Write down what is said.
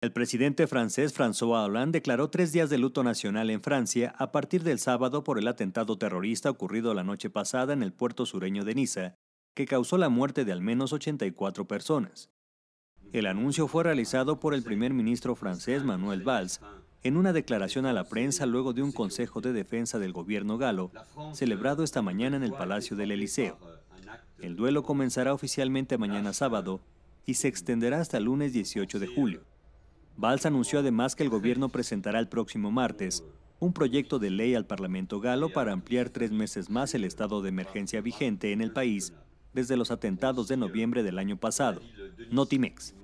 El presidente francés François Hollande declaró tres días de luto nacional en Francia a partir del sábado por el atentado terrorista ocurrido la noche pasada en el puerto sureño de Niza, que causó la muerte de al menos 84 personas. El anuncio fue realizado por el primer ministro francés Manuel Valls en una declaración a la prensa luego de un consejo de defensa del gobierno galo celebrado esta mañana en el Palacio del Eliseo. El duelo comenzará oficialmente mañana sábado y se extenderá hasta el lunes 18 de julio. Valls anunció además que el gobierno presentará el próximo martes un proyecto de ley al Parlamento galo para ampliar tres meses más el estado de emergencia vigente en el país desde los atentados de noviembre del año pasado. Notimex.